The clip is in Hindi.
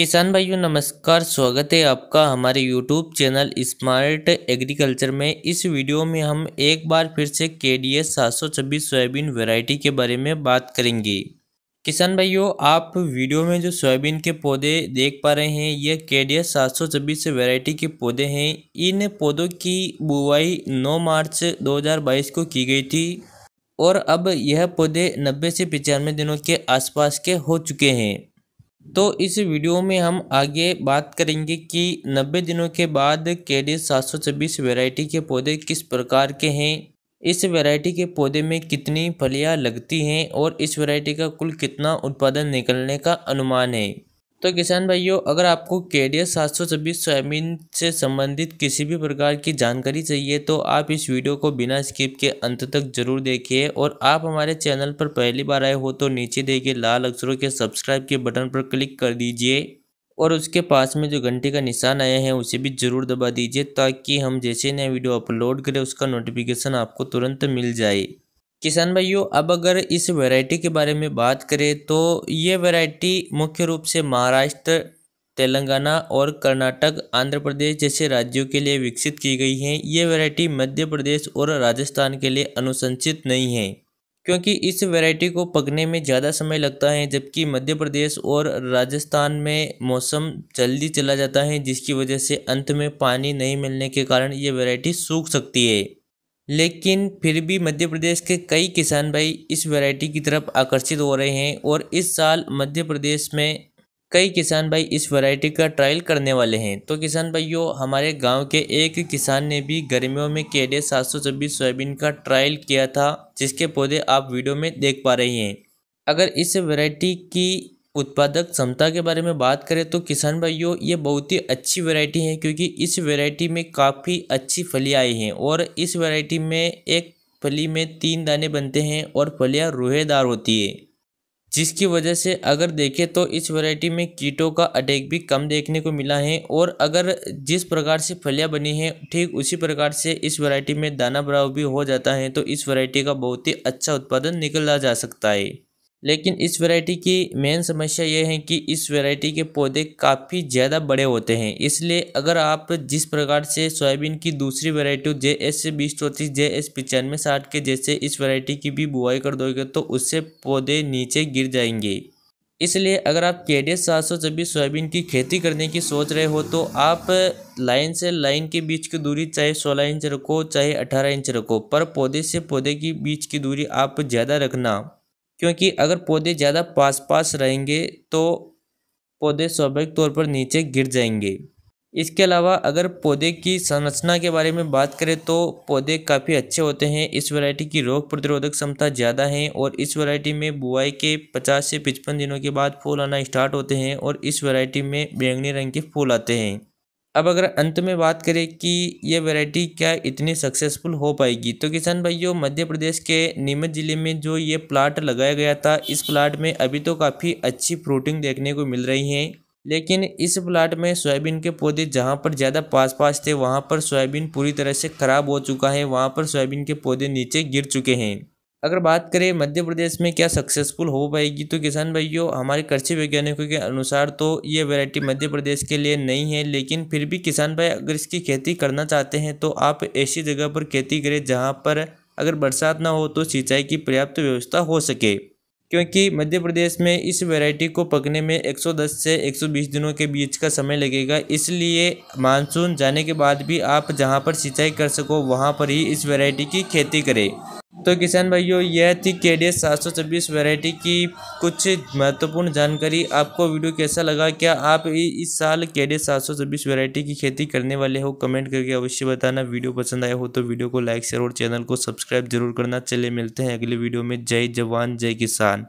किसान भाइयों नमस्कार स्वागत है आपका हमारे YouTube चैनल स्मार्ट एग्रीकल्चर में इस वीडियो में हम एक बार फिर से के डी एस सात सौ छब्बीस सोयाबीन वेराइटी के बारे में बात करेंगे किसान भाइयों आप वीडियो में जो सोयाबीन के पौधे देख पा रहे हैं ये के डी एस सात सौ छब्बीस वेराइटी के पौधे हैं इन पौधों की बुवाई 9 मार्च 2022 को की गई थी और अब यह पौधे नब्बे से पचानवे दिनों के आसपास के हो चुके हैं तो इस वीडियो में हम आगे बात करेंगे कि 90 दिनों के बाद केडी छब्बीस वैरायटी के पौधे किस प्रकार के हैं इस वैरायटी के पौधे में कितनी फलियां लगती हैं और इस वैरायटी का कुल कितना उत्पादन निकलने का अनुमान है तो किसान भाइयों अगर आपको के डी एस सात सौ छब्बीस सोयाबीन से संबंधित किसी भी प्रकार की जानकारी चाहिए तो आप इस वीडियो को बिना स्किप के अंत तक जरूर देखिए और आप हमारे चैनल पर पहली बार आए हो तो नीचे देखिए लाल अक्षरों के सब्सक्राइब के बटन पर क्लिक कर दीजिए और उसके पास में जो घंटे का निशान आया है उसे भी ज़रूर दबा दीजिए ताकि हम जैसे नया वीडियो अपलोड करें उसका नोटिफिकेशन आपको तुरंत मिल जाए किसान भाइयों अब अगर इस वैरायटी के बारे में बात करें तो ये वैरायटी मुख्य रूप से महाराष्ट्र तेलंगाना और कर्नाटक आंध्र प्रदेश जैसे राज्यों के लिए विकसित की गई हैं ये वैरायटी मध्य प्रदेश और राजस्थान के लिए अनुशंसित नहीं है क्योंकि इस वैरायटी को पकने में ज़्यादा समय लगता है जबकि मध्य प्रदेश और राजस्थान में मौसम जल्दी चला जाता है जिसकी वजह से अंत में पानी नहीं मिलने के कारण ये वैरायटी सूख सकती है लेकिन फिर भी मध्य प्रदेश के कई किसान भाई इस वैरायटी की तरफ आकर्षित हो रहे हैं और इस साल मध्य प्रदेश में कई किसान भाई इस वैरायटी का ट्रायल करने वाले हैं तो किसान भाइयों हमारे गांव के एक किसान ने भी गर्मियों में केडे सात सौ छब्बीस सोयाबीन का ट्रायल किया था जिसके पौधे आप वीडियो में देख पा रही हैं अगर इस वैरायटी की उत्पादक क्षमता के बारे में बात करें तो किसान भाइयों ये बहुत ही अच्छी वैरायटी है क्योंकि इस वैरायटी में काफ़ी अच्छी फलियाँ आई हैं और इस वैरायटी में एक फली में तीन दाने बनते हैं और फलियाँ रूहेदार होती है जिसकी वजह से अगर देखें तो इस वैरायटी में कीटों का अटैक भी कम देखने को मिला है और अगर जिस प्रकार से फलियाँ बनी हैं ठीक उसी प्रकार से इस वैरायटी में दाना भराव भी हो जाता है तो इस वैरायटी का बहुत ही अच्छा उत्पादन निकला जा सकता है लेकिन इस वैरायटी की मेन समस्या ये है कि इस वैरायटी के पौधे काफ़ी ज़्यादा बड़े होते हैं इसलिए अगर आप जिस प्रकार से सोयाबीन की दूसरी वैरायटी जे एस बीस चौंतीस जे एस पचानवे साठ के जैसे इस वैरायटी की भी बुआई कर दोगे तो उससे पौधे नीचे गिर जाएंगे इसलिए अगर आप के डी एस सात सौ छब्बीस सोयाबीन की खेती करने की सोच रहे हो तो आप लाइन से लाइन के बीच की दूरी चाहे सोलह इंच रखो चाहे अठारह इंच रखो पर पौधे से पौधे की बीच की दूरी आप ज़्यादा रखना क्योंकि अगर पौधे ज़्यादा पास पास रहेंगे तो पौधे स्वाभाविक तौर पर नीचे गिर जाएंगे इसके अलावा अगर पौधे की संरचना के बारे में बात करें तो पौधे काफ़ी अच्छे होते हैं इस वैरायटी की रोग प्रतिरोधक क्षमता ज़्यादा है और इस वैरायटी में बुआई के 50 से 55 दिनों के बाद फूल आना स्टार्ट होते हैं और इस वैरायटी में बैंगनी रंग के फूल आते हैं अब अगर अंत में बात करें कि ये वैरायटी क्या इतनी सक्सेसफुल हो पाएगी तो किसान भाइयों मध्य प्रदेश के नीमच ज़िले में जो ये प्लाट लगाया गया था इस प्लाट में अभी तो काफ़ी अच्छी फ्रूटिंग देखने को मिल रही है लेकिन इस प्लाट में सोयाबीन के पौधे जहां पर ज़्यादा पास पास थे वहां पर सोयाबीन पूरी तरह से ख़राब हो चुका है वहाँ पर सोयाबीन के पौधे नीचे गिर चुके हैं अगर बात करें मध्य प्रदेश में क्या सक्सेसफुल हो पाएगी तो किसान भाइयों हमारे कृषि वैज्ञानिकों के अनुसार तो ये वैरायटी मध्य प्रदेश के लिए नहीं है लेकिन फिर भी किसान भाई अगर इसकी खेती करना चाहते हैं तो आप ऐसी जगह पर खेती करें जहाँ पर अगर बरसात ना हो तो सिंचाई की पर्याप्त व्यवस्था हो सके क्योंकि मध्य प्रदेश में इस वेरायटी को पकने में एक से एक दिनों के बीच का समय लगेगा इसलिए मानसून जाने के बाद भी आप जहाँ पर सिंचाई कर सको वहाँ पर ही इस वेरायटी की खेती करें तो किसान भाइयों यह थी के डी एस सात सौ छब्बीस की कुछ महत्वपूर्ण जानकारी आपको वीडियो कैसा लगा क्या आप इस साल के डी एस सात सौ छब्बीस की खेती करने वाले हो कमेंट करके अवश्य बताना वीडियो पसंद आया हो तो वीडियो को लाइक शेयर और चैनल को सब्सक्राइब जरूर करना चले मिलते हैं अगले वीडियो में जय जवान जय किसान